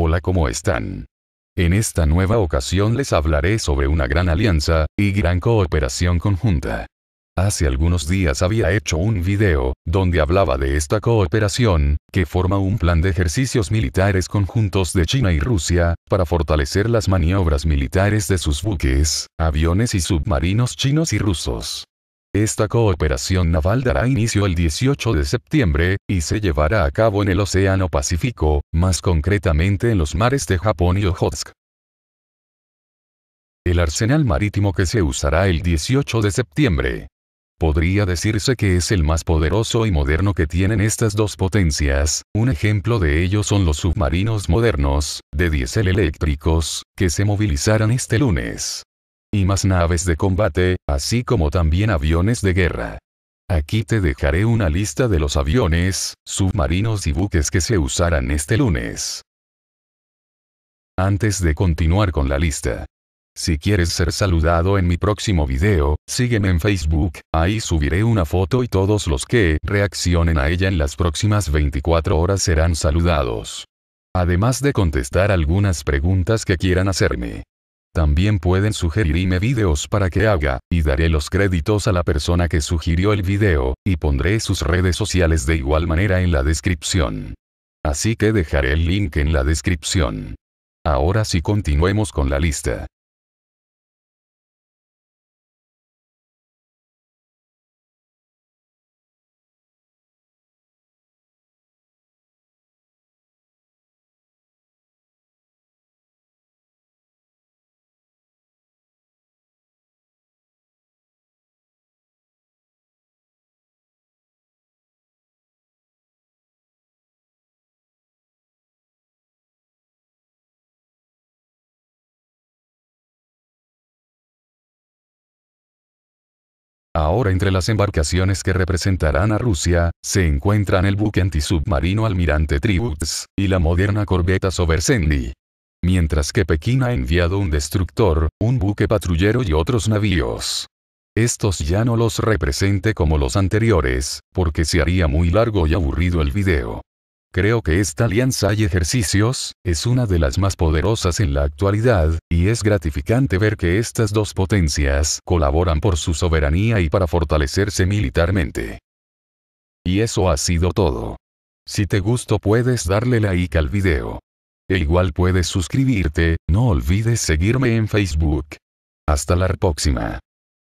Hola, ¿cómo están? En esta nueva ocasión les hablaré sobre una gran alianza y gran cooperación conjunta. Hace algunos días había hecho un video, donde hablaba de esta cooperación, que forma un plan de ejercicios militares conjuntos de China y Rusia, para fortalecer las maniobras militares de sus buques, aviones y submarinos chinos y rusos. Esta cooperación naval dará inicio el 18 de septiembre, y se llevará a cabo en el Océano Pacífico, más concretamente en los mares de Japón y Ojotsk. El arsenal marítimo que se usará el 18 de septiembre. Podría decirse que es el más poderoso y moderno que tienen estas dos potencias, un ejemplo de ello son los submarinos modernos, de diésel eléctricos, que se movilizarán este lunes y más naves de combate, así como también aviones de guerra. Aquí te dejaré una lista de los aviones, submarinos y buques que se usarán este lunes. Antes de continuar con la lista, si quieres ser saludado en mi próximo video, sígueme en Facebook, ahí subiré una foto y todos los que reaccionen a ella en las próximas 24 horas serán saludados. Además de contestar algunas preguntas que quieran hacerme. También pueden sugerirme videos para que haga, y daré los créditos a la persona que sugirió el video, y pondré sus redes sociales de igual manera en la descripción. Así que dejaré el link en la descripción. Ahora sí continuemos con la lista. Ahora entre las embarcaciones que representarán a Rusia, se encuentran el buque antisubmarino Almirante Tributs, y la moderna corbeta Soversendi. Mientras que Pekín ha enviado un destructor, un buque patrullero y otros navíos. Estos ya no los represente como los anteriores, porque se haría muy largo y aburrido el video. Creo que esta alianza y ejercicios, es una de las más poderosas en la actualidad, y es gratificante ver que estas dos potencias colaboran por su soberanía y para fortalecerse militarmente. Y eso ha sido todo. Si te gustó puedes darle like al video. E igual puedes suscribirte, no olvides seguirme en Facebook. Hasta la próxima.